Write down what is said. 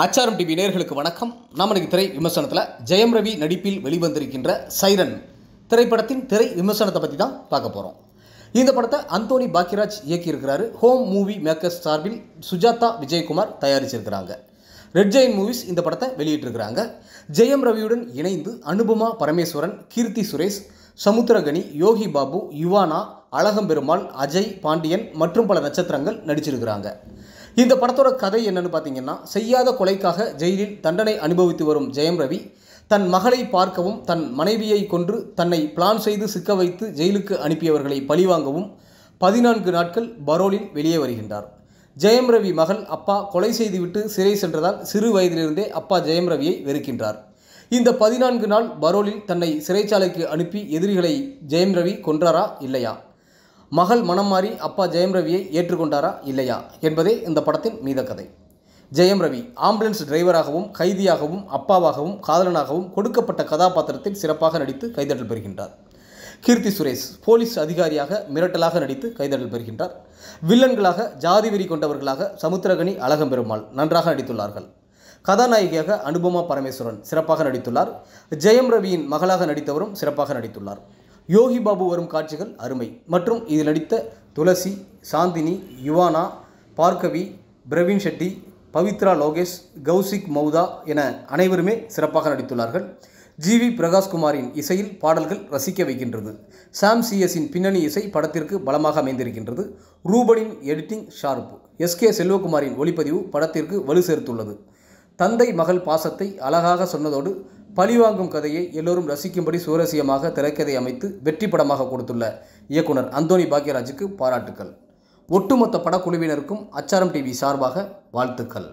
ஆச்சாரம் டிவி நேர்களுக்கு வணக்கம் நாம் திரை விமர்சனத்தில் ஜெயம் ரவி நடிப்பில் வெளிவந்திருக்கின்ற சைரன் திரைப்படத்தின் திரை விமர்சனத்தை பற்றி தான் பார்க்க போகிறோம் இந்த படத்தை அந்தோனி பாக்கியராஜ் இயக்கியிருக்கிறாரு ஹோம் மூவி மேக்கர்ஸ் சார்பில் சுஜாதா விஜயகுமார் தயாரிச்சிருக்கிறாங்க ரெட் ஜெயின் மூவிஸ் இந்த படத்தை வெளியிட்டிருக்கிறாங்க ஜெயம் ரவியுடன் இணைந்து அனுபமா பரமேஸ்வரன் கீர்த்தி சுரேஷ் சமுத்திரகனி யோகி பாபு யுவானா அழகம்பெருமாள் அஜய் பாண்டியன் மற்றும் பல நட்சத்திரங்கள் நடிச்சிருக்கிறாங்க இந்த படத்தோட கதை என்னன்னு பார்த்தீங்கன்னா செய்யாத கொலைக்காக ஜெயிலில் தண்டனை அனுபவித்து வரும் ஜெயம் ரவி தன் மகளை பார்க்கவும் தன் மனைவியை கொன்று தன்னை பிளான் செய்து சிக்க வைத்து ஜெயிலுக்கு அனுப்பியவர்களை பழிவாங்கவும் பதினான்கு நாட்கள் பரோலில் வெளியே வருகின்றார் ஜெயம் ரவி மகள் அப்பா கொலை செய்துவிட்டு சிறை சென்றதால் சிறு வயதிலிருந்தே அப்பா ஜெயம் ரவியை வெறுக்கின்றார் இந்த பதினான்கு நாள் பரோலில் தன்னை சிறைச்சாலைக்கு அனுப்பி எதிரிகளை ஜெயம் ரவி கொன்றாரா இல்லையா மகள் மனம் மாறி அப்பா ஜெயம் ரவியை ஏற்றுக்கொண்டாரா இல்லையா என்பதே இந்த படத்தின் மீத கதை ஜெயம் ரவி ஆம்புலன்ஸ் டிரைவராகவும் கைதியாகவும் அப்பாவாகவும் காதலனாகவும் கொடுக்கப்பட்ட கதாபாத்திரத்தில் சிறப்பாக நடித்து கைதட்டல் பெறுகின்றார் கீர்த்தி சுரேஷ் போலீஸ் அதிகாரியாக மிரட்டலாக நடித்து கைதட்டல் பெறுகின்றார் வில்லன்களாக ஜாதி வெறி கொண்டவர்களாக சமுத்திரகனி அழகம்பெருமாள் நன்றாக நடித்துள்ளார்கள் கதாநாயகியாக அனுபமா பரமேஸ்வரன் சிறப்பாக நடித்துள்ளார் ஜெயம் ரவியின் மகளாக நடித்தவரும் சிறப்பாக நடித்துள்ளார் யோகி பாபு வரும் காட்சிகள் அருமை மற்றும் இதில் நடித்த துளசி சாந்தினி யுவானா பார்கவி பிரவீன் ஷெட்டி பவித்ரா லோகேஷ் கௌசிக் மௌதா என அனைவருமே சிறப்பாக நடித்துள்ளார்கள் ஜி வி பிரகாஷ்குமாரின் இசையில் பாடல்கள் ரசிக்க வைக்கின்றது சாம் சிஎஸின் பின்னணி இசை படத்திற்கு பலமாக அமைந்திருக்கின்றது ரூபனின் எடிட்டிங் ஷார்ப் எஸ் கே செல்வகுமாரின் ஒளிப்பதிவு படத்திற்கு வலு சேர்த்துள்ளது தந்தை மகள் பாசத்தை அழகாக சொன்னதோடு பழிவாங்கும் கதையை எல்லோரும் ரசிக்கும்படி சுவாரஸ்யமாக திரைக்கதை அமைத்து வெற்றி படமாக கொடுத்துள்ள இயக்குனர் அந்தோனி பாக்யராஜுக்கு பாராட்டுக்கள் ஒட்டுமொத்த படக்குழுவினருக்கும் அச்சாரம் டிவி சார்பாக வாழ்த்துக்கள்